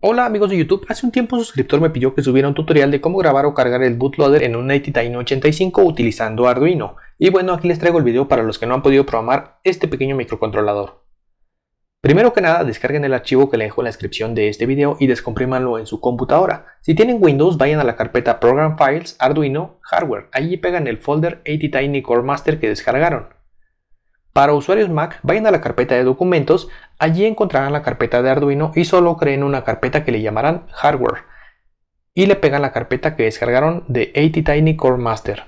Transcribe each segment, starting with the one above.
Hola amigos de YouTube, hace un tiempo un suscriptor me pidió que subiera un tutorial de cómo grabar o cargar el bootloader en un attiny 85 utilizando Arduino. Y bueno, aquí les traigo el video para los que no han podido programar este pequeño microcontrolador. Primero que nada, descarguen el archivo que les dejo en la descripción de este video y descomprímanlo en su computadora. Si tienen Windows, vayan a la carpeta Program Files, Arduino, Hardware. Allí pegan el folder 80 Core Master que descargaron. Para usuarios Mac, vayan a la carpeta de documentos, allí encontrarán la carpeta de Arduino y solo creen una carpeta que le llamarán hardware y le pegan la carpeta que descargaron de Tiny Core Master.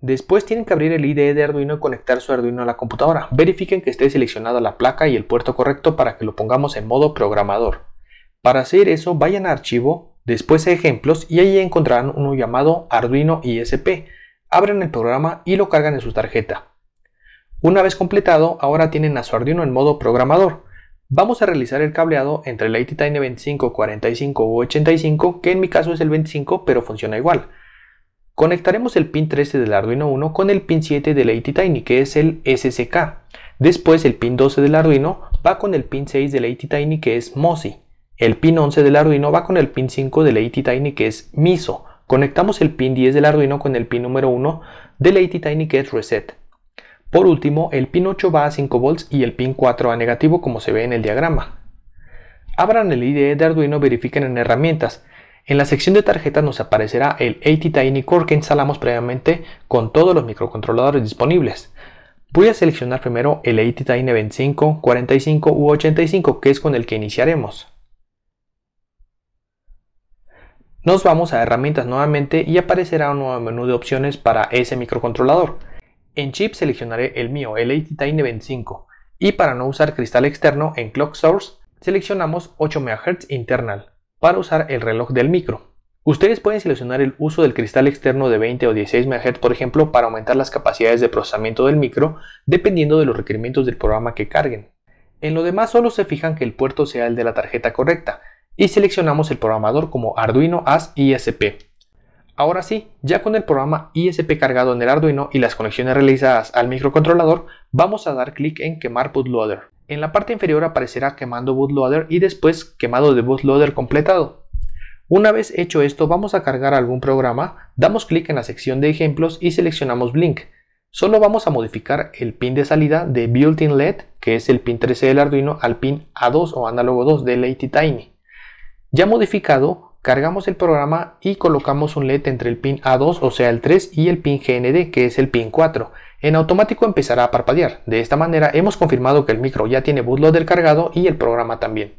Después tienen que abrir el IDE de Arduino y conectar su Arduino a la computadora. Verifiquen que esté seleccionada la placa y el puerto correcto para que lo pongamos en modo programador. Para hacer eso, vayan a Archivo, después a Ejemplos y allí encontrarán uno llamado Arduino ISP. Abren el programa y lo cargan en su tarjeta. Una vez completado, ahora tienen a su Arduino en modo programador. Vamos a realizar el cableado entre el ATTiny 25, 45 u 85, que en mi caso es el 25, pero funciona igual. Conectaremos el pin 13 del Arduino 1 con el pin 7 del ATTiny, que es el SSK. Después el pin 12 del Arduino va con el pin 6 del ATTiny, que es MOSI. El pin 11 del Arduino va con el pin 5 del ATTiny, que es MISO. Conectamos el pin 10 del Arduino con el pin número 1 del ATTiny, que es Reset. Por último, el pin 8 va a 5 volts y el pin 4 a negativo como se ve en el diagrama. Abran el IDE de Arduino, verifiquen en herramientas. En la sección de tarjetas nos aparecerá el ATtiny Core que instalamos previamente con todos los microcontroladores disponibles. Voy a seleccionar primero el ATtiny 25, 45 u 85 que es con el que iniciaremos. Nos vamos a herramientas nuevamente y aparecerá un nuevo menú de opciones para ese microcontrolador. En chip seleccionaré el mío, el attiny 25, y para no usar cristal externo en Clock Source, seleccionamos 8 MHz internal para usar el reloj del micro. Ustedes pueden seleccionar el uso del cristal externo de 20 o 16 MHz, por ejemplo, para aumentar las capacidades de procesamiento del micro, dependiendo de los requerimientos del programa que carguen. En lo demás solo se fijan que el puerto sea el de la tarjeta correcta, y seleccionamos el programador como Arduino AS ISP. Ahora sí, ya con el programa ISP cargado en el Arduino y las conexiones realizadas al microcontrolador, vamos a dar clic en quemar bootloader. En la parte inferior aparecerá quemando bootloader y después quemado de bootloader completado. Una vez hecho esto vamos a cargar algún programa, damos clic en la sección de ejemplos y seleccionamos Blink. Solo vamos a modificar el pin de salida de Built-in LED, que es el pin 13 del Arduino, al pin A2 o análogo 2 del ATtiny. E ya modificado, Cargamos el programa y colocamos un LED entre el pin A2, o sea el 3, y el pin GND, que es el pin 4. En automático empezará a parpadear. De esta manera hemos confirmado que el micro ya tiene bootloader cargado y el programa también.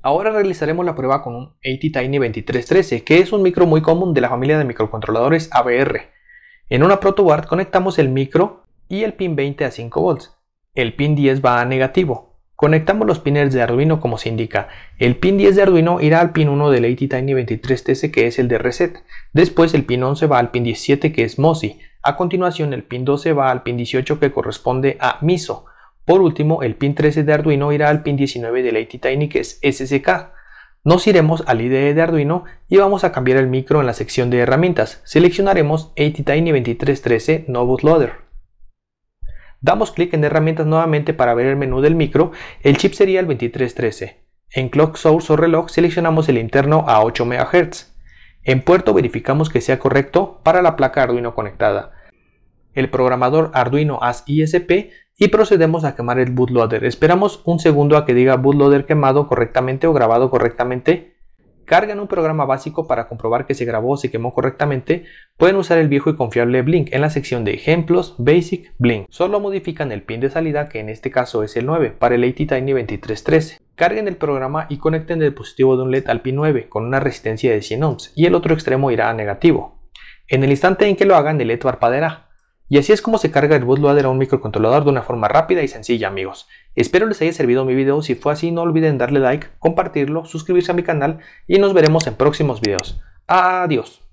Ahora realizaremos la prueba con un ATtiny 2313, que es un micro muy común de la familia de microcontroladores ABR. En una protoboard conectamos el micro y el pin 20 a 5 volts. El pin 10 va a negativo, Conectamos los pines de Arduino como se indica. El pin 10 de Arduino irá al pin 1 del ATtiny 23TC que es el de reset. Después el pin 11 va al pin 17 que es MOSI. A continuación el pin 12 va al pin 18 que corresponde a MISO. Por último el pin 13 de Arduino irá al pin 19 del ATtiny que es SSK. Nos iremos al IDE de Arduino y vamos a cambiar el micro en la sección de herramientas. Seleccionaremos ATtiny 2313 No Bootloader. Damos clic en herramientas nuevamente para ver el menú del micro, el chip sería el 2313. En Clock Source o reloj seleccionamos el interno a 8 MHz. En puerto verificamos que sea correcto para la placa Arduino conectada. El programador Arduino AS ISP y procedemos a quemar el bootloader. Esperamos un segundo a que diga bootloader quemado correctamente o grabado correctamente cargan un programa básico para comprobar que se grabó o se quemó correctamente, pueden usar el viejo y confiable Blink en la sección de ejemplos Basic Blink. Solo modifican el pin de salida, que en este caso es el 9, para el ATtiny 2313. Carguen el programa y conecten el dispositivo de un LED al pin 9 con una resistencia de 100 ohms y el otro extremo irá a negativo. En el instante en que lo hagan el LED parpadeará, y así es como se carga el bootloader a un microcontrolador de una forma rápida y sencilla amigos. Espero les haya servido mi video, si fue así no olviden darle like, compartirlo, suscribirse a mi canal y nos veremos en próximos videos. Adiós.